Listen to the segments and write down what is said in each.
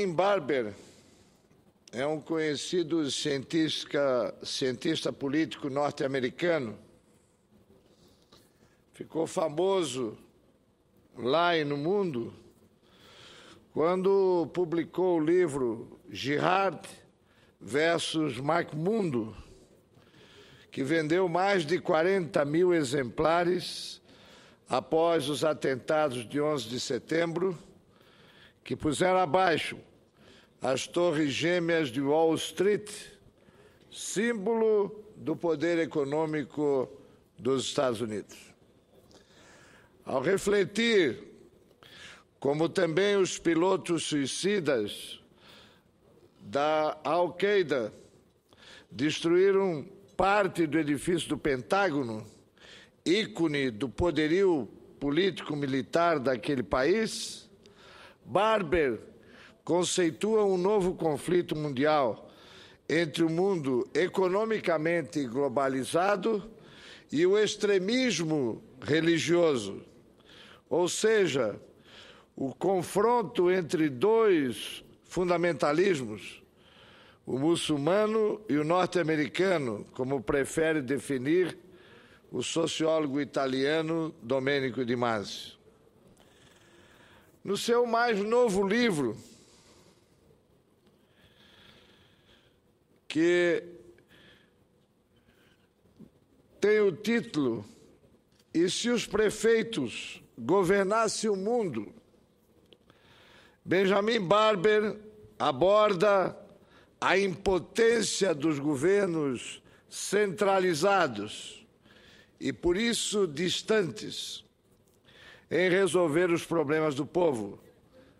Tim Barber é um conhecido cientista, cientista político norte-americano. Ficou famoso lá e no mundo quando publicou o livro Girard versus Macmundo, que vendeu mais de 40 mil exemplares após os atentados de 11 de setembro, que puseram abaixo as torres gêmeas de Wall Street, símbolo do poder econômico dos Estados Unidos. Ao refletir, como também os pilotos suicidas da Al-Qaeda destruíram parte do edifício do Pentágono, ícone do poderio político-militar daquele país, Barber conceitua um novo conflito mundial entre o mundo economicamente globalizado e o extremismo religioso, ou seja, o confronto entre dois fundamentalismos, o muçulmano e o norte-americano, como prefere definir o sociólogo italiano Domenico Di Masi. No seu mais novo livro, que tem o título E se os prefeitos governassem o mundo? Benjamin Barber aborda a impotência dos governos centralizados e, por isso, distantes em resolver os problemas do povo,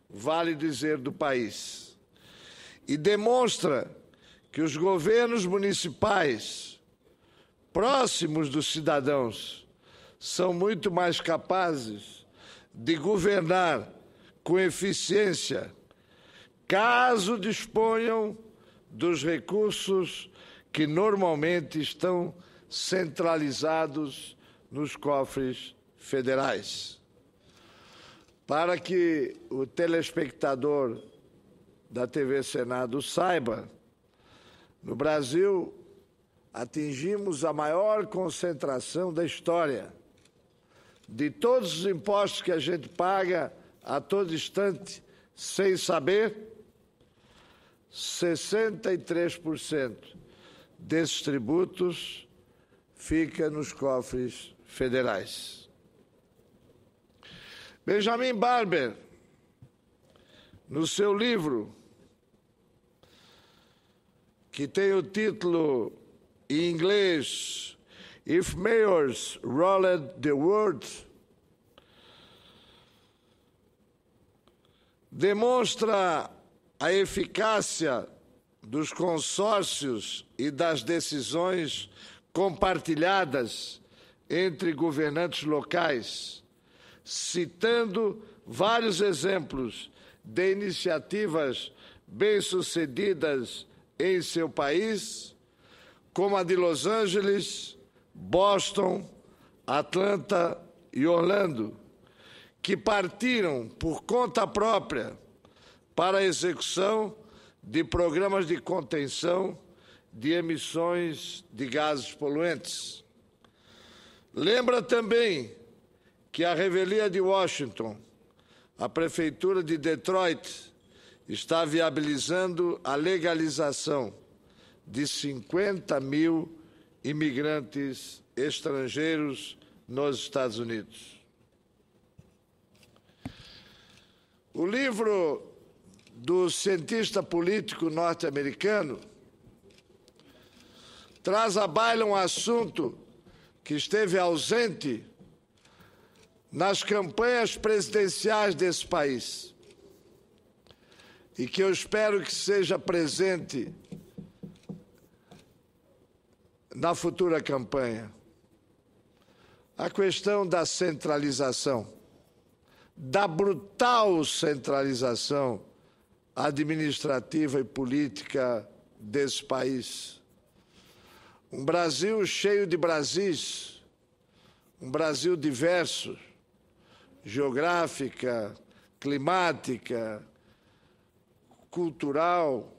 vale dizer do país, e demonstra que os governos municipais, próximos dos cidadãos, são muito mais capazes de governar com eficiência, caso disponham dos recursos que normalmente estão centralizados nos cofres federais. Para que o telespectador da TV Senado saiba, no Brasil, atingimos a maior concentração da história. De todos os impostos que a gente paga a todo instante, sem saber, 63% desses tributos fica nos cofres federais. Benjamin Barber, no seu livro que tem o título em inglês If Mayors Ruled the World, demonstra a eficácia dos consórcios e das decisões compartilhadas entre governantes locais, citando vários exemplos de iniciativas bem-sucedidas em seu país, como a de Los Angeles, Boston, Atlanta e Orlando, que partiram por conta própria para a execução de programas de contenção de emissões de gases poluentes. Lembra também que a revelia de Washington, a prefeitura de Detroit está viabilizando a legalização de 50 mil imigrantes estrangeiros nos Estados Unidos. O livro do cientista político norte-americano traz à baila um assunto que esteve ausente nas campanhas presidenciais desse país e que eu espero que seja presente na futura campanha. A questão da centralização, da brutal centralização administrativa e política desse país. Um Brasil cheio de Brasis, um Brasil diverso, geográfica, climática, cultural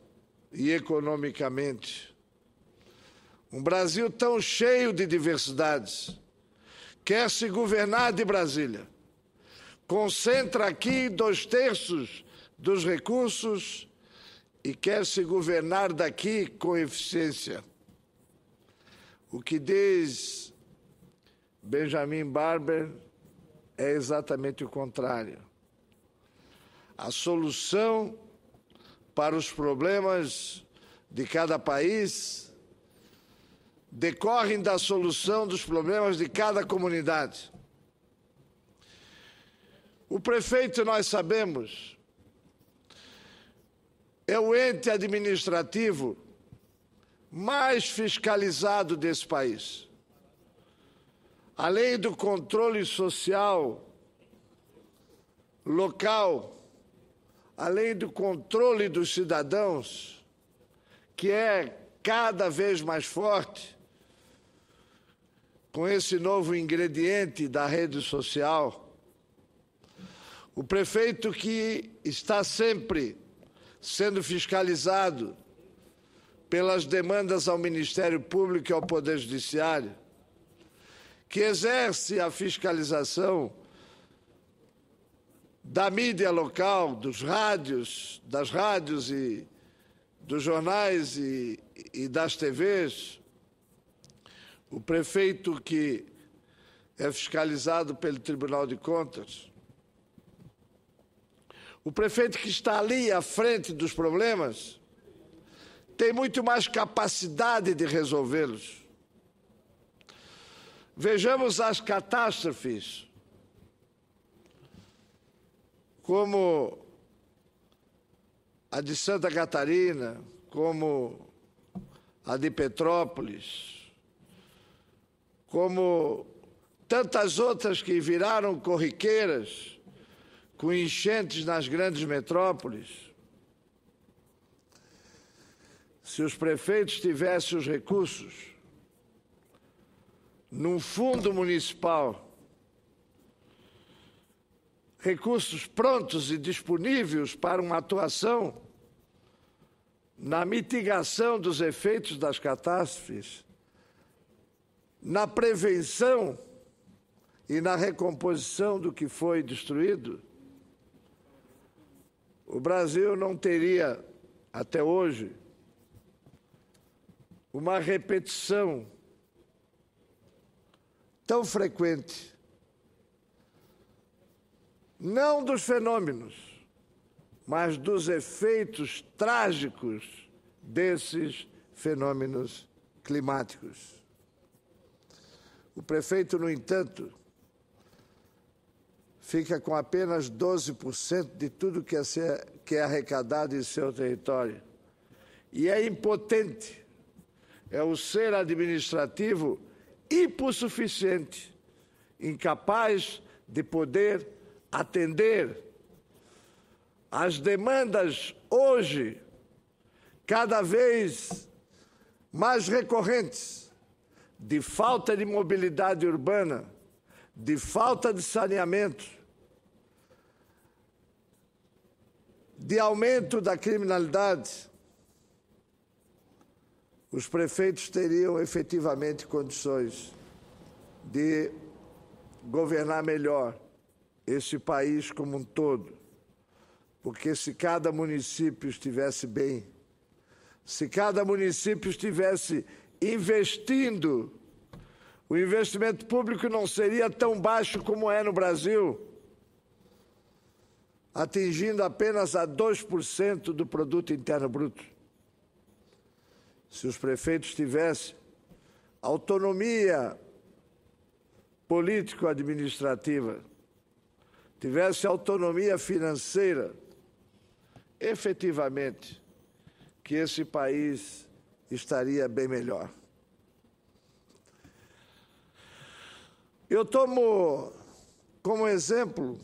e economicamente. Um Brasil tão cheio de diversidades. Quer se governar de Brasília. Concentra aqui dois terços dos recursos e quer se governar daqui com eficiência. O que diz Benjamin Barber é exatamente o contrário. A solução para os problemas de cada país decorrem da solução dos problemas de cada comunidade. O prefeito, nós sabemos, é o ente administrativo mais fiscalizado desse país. Além do controle social local, Além do controle dos cidadãos, que é cada vez mais forte, com esse novo ingrediente da rede social, o prefeito que está sempre sendo fiscalizado pelas demandas ao Ministério Público e ao Poder Judiciário, que exerce a fiscalização da mídia local, dos rádios, das rádios e dos jornais e, e das TVs, o prefeito que é fiscalizado pelo Tribunal de Contas, o prefeito que está ali à frente dos problemas, tem muito mais capacidade de resolvê-los. Vejamos as catástrofes como a de Santa Catarina, como a de Petrópolis, como tantas outras que viraram corriqueiras com enchentes nas grandes metrópoles. Se os prefeitos tivessem os recursos num fundo municipal recursos prontos e disponíveis para uma atuação na mitigação dos efeitos das catástrofes, na prevenção e na recomposição do que foi destruído, o Brasil não teria, até hoje, uma repetição tão frequente não dos fenômenos, mas dos efeitos trágicos desses fenômenos climáticos. O prefeito, no entanto, fica com apenas 12% de tudo que é, ser, que é arrecadado em seu território. E é impotente, é o ser administrativo hipossuficiente, incapaz de poder atender às demandas hoje cada vez mais recorrentes de falta de mobilidade urbana, de falta de saneamento, de aumento da criminalidade, os prefeitos teriam efetivamente condições de governar melhor esse país como um todo. Porque se cada município estivesse bem, se cada município estivesse investindo, o investimento público não seria tão baixo como é no Brasil, atingindo apenas a 2% do produto interno bruto. Se os prefeitos tivessem autonomia político-administrativa, tivesse autonomia financeira, efetivamente, que esse país estaria bem melhor. Eu tomo como exemplo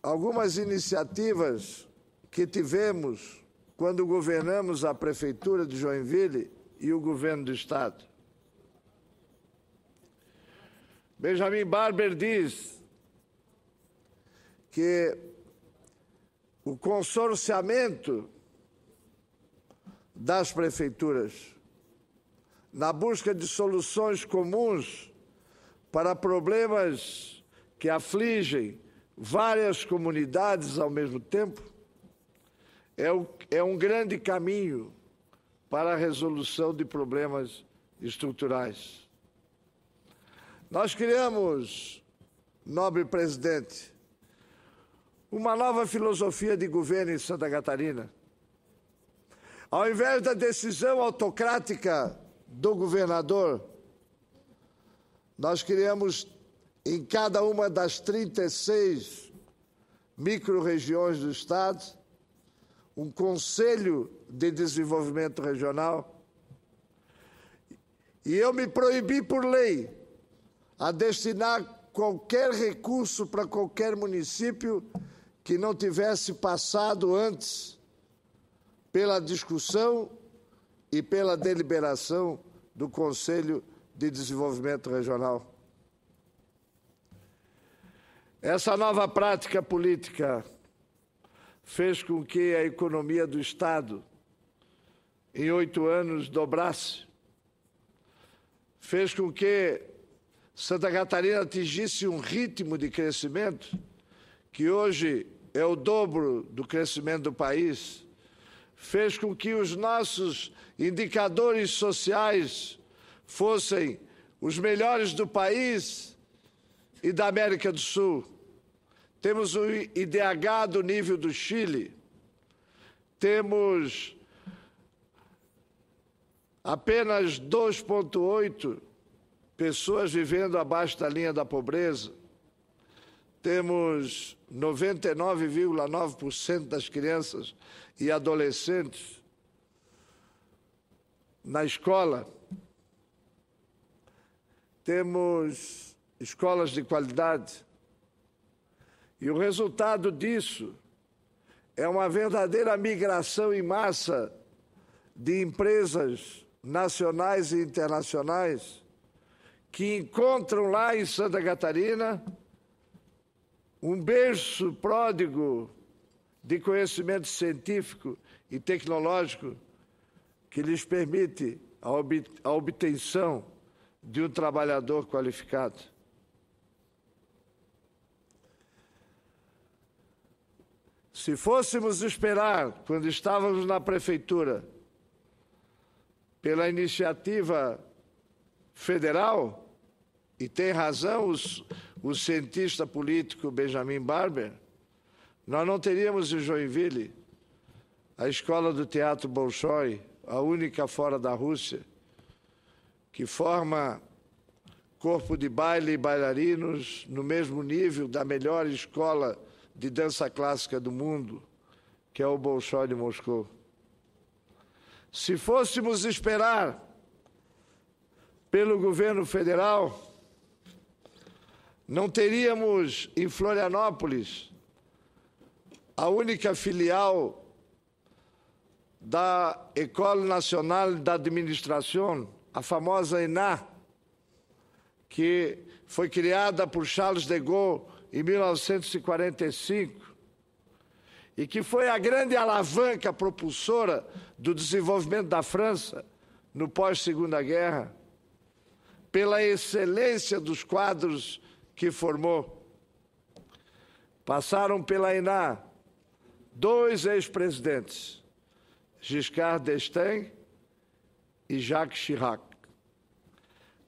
algumas iniciativas que tivemos quando governamos a Prefeitura de Joinville e o governo do Estado. Benjamin Barber diz que o consorciamento das prefeituras na busca de soluções comuns para problemas que afligem várias comunidades ao mesmo tempo é, é um grande caminho para a resolução de problemas estruturais. Nós criamos, nobre presidente, uma nova filosofia de governo em Santa Catarina. Ao invés da decisão autocrática do governador, nós criamos em cada uma das 36 micro-regiões do Estado um Conselho de Desenvolvimento Regional. E eu me proibi por lei a destinar qualquer recurso para qualquer município que não tivesse passado antes pela discussão e pela deliberação do Conselho de Desenvolvimento Regional. Essa nova prática política fez com que a economia do Estado, em oito anos, dobrasse, fez com que Santa Catarina atingisse um ritmo de crescimento que hoje é o dobro do crescimento do país, fez com que os nossos indicadores sociais fossem os melhores do país e da América do Sul. Temos o IDH do nível do Chile, temos apenas 2,8 pessoas vivendo abaixo da linha da pobreza, temos 99,9% das crianças e adolescentes na escola. Temos escolas de qualidade. E o resultado disso é uma verdadeira migração em massa de empresas nacionais e internacionais que encontram lá em Santa Catarina um berço pródigo de conhecimento científico e tecnológico que lhes permite a, a obtenção de um trabalhador qualificado. Se fôssemos esperar, quando estávamos na prefeitura, pela iniciativa federal, e tem razão os, o cientista político Benjamin Barber, nós não teríamos em Joinville a escola do Teatro Bolshoi, a única fora da Rússia, que forma corpo de baile e bailarinos no mesmo nível da melhor escola de dança clássica do mundo, que é o Bolshoi de Moscou. Se fôssemos esperar pelo governo federal, não teríamos em Florianópolis a única filial da École Nationale d'Administration, a famosa ENA, que foi criada por Charles de Gaulle em 1945 e que foi a grande alavanca propulsora do desenvolvimento da França no pós-Segunda Guerra, pela excelência dos quadros que formou. Passaram pela Iná dois ex-presidentes, Giscard d'Estaing e Jacques Chirac.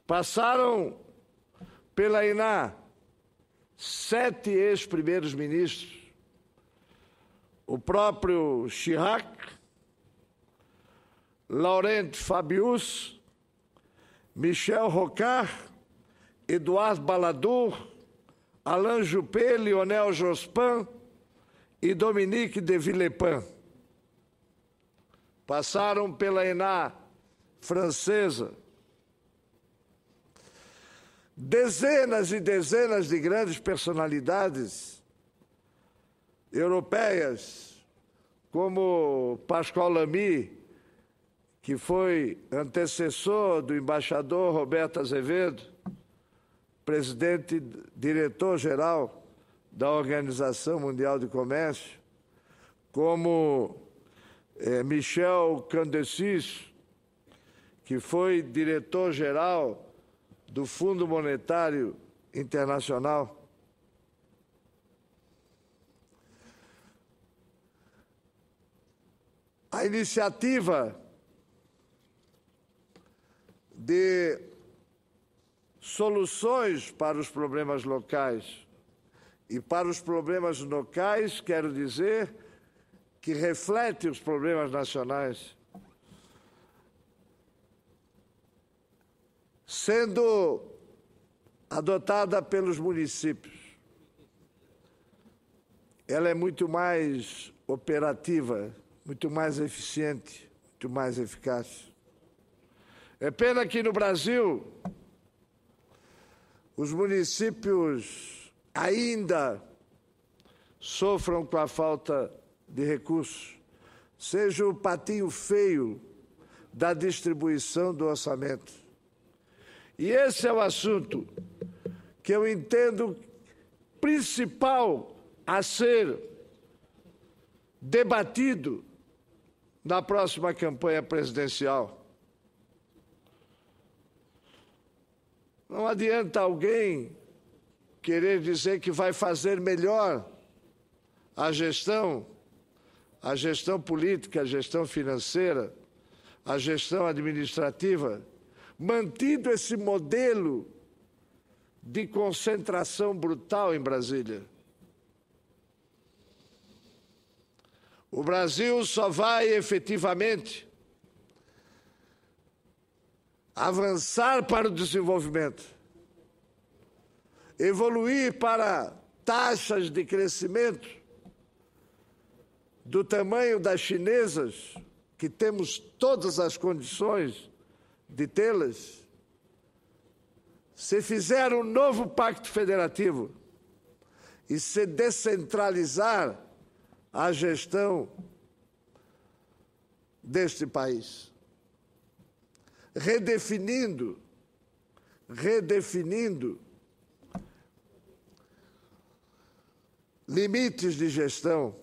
Passaram pela Iná sete ex-primeiros ministros, o próprio Chirac, Laurent Fabius, Michel Rocard, Eduardo Balladur, Alain Juppé, Lionel Jospin e Dominique de Villepin. Passaram pela ENA francesa. Dezenas e dezenas de grandes personalidades europeias, como Pascoal Lamy, que foi antecessor do embaixador Roberto Azevedo, presidente diretor-geral da Organização Mundial de Comércio, como eh, Michel Candecis, que foi diretor-geral do Fundo Monetário Internacional. A iniciativa de soluções para os problemas locais. E para os problemas locais, quero dizer que reflete os problemas nacionais. Sendo adotada pelos municípios, ela é muito mais operativa, muito mais eficiente, muito mais eficaz. É pena que no Brasil os municípios ainda sofram com a falta de recursos, seja o patinho feio da distribuição do orçamento. E esse é o assunto que eu entendo principal a ser debatido na próxima campanha presidencial. Não adianta alguém querer dizer que vai fazer melhor a gestão, a gestão política, a gestão financeira, a gestão administrativa, mantido esse modelo de concentração brutal em Brasília. O Brasil só vai efetivamente avançar para o desenvolvimento, evoluir para taxas de crescimento do tamanho das chinesas, que temos todas as condições de tê-las, se fizer um novo pacto federativo e se descentralizar a gestão deste país redefinindo, redefinindo limites de gestão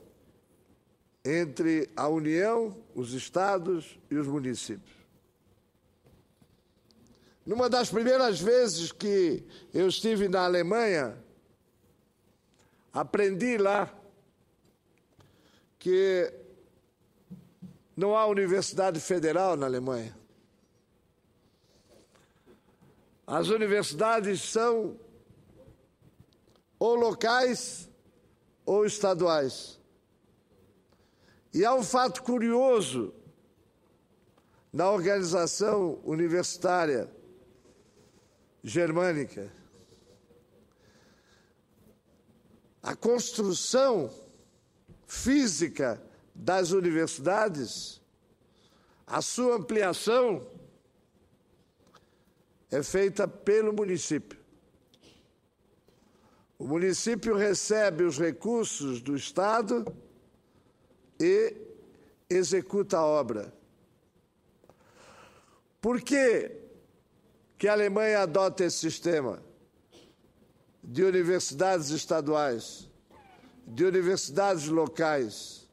entre a União, os estados e os municípios. Numa das primeiras vezes que eu estive na Alemanha, aprendi lá que não há universidade federal na Alemanha. As universidades são ou locais ou estaduais. E há um fato curioso na organização universitária germânica. A construção física das universidades, a sua ampliação, é feita pelo município. O município recebe os recursos do Estado e executa a obra. Por que, que a Alemanha adota esse sistema de universidades estaduais, de universidades locais?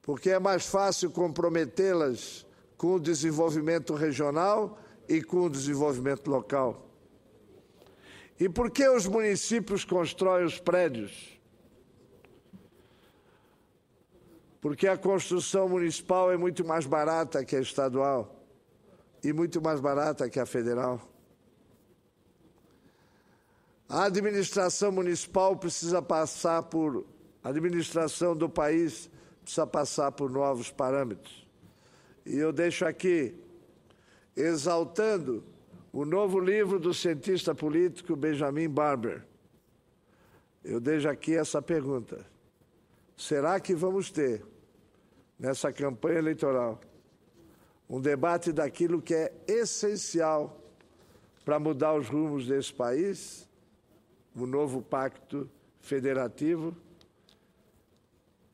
Porque é mais fácil comprometê-las com o desenvolvimento regional e com o desenvolvimento local? E por que os municípios constroem os prédios? Porque a construção municipal é muito mais barata que a estadual e muito mais barata que a federal. A administração municipal precisa passar por a administração do país precisa passar por novos parâmetros. E eu deixo aqui exaltando o novo livro do cientista político Benjamin Barber. Eu deixo aqui essa pergunta: será que vamos ter, nessa campanha eleitoral, um debate daquilo que é essencial para mudar os rumos desse país, o novo pacto federativo?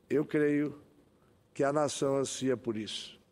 Eu creio que a nação ansia por isso.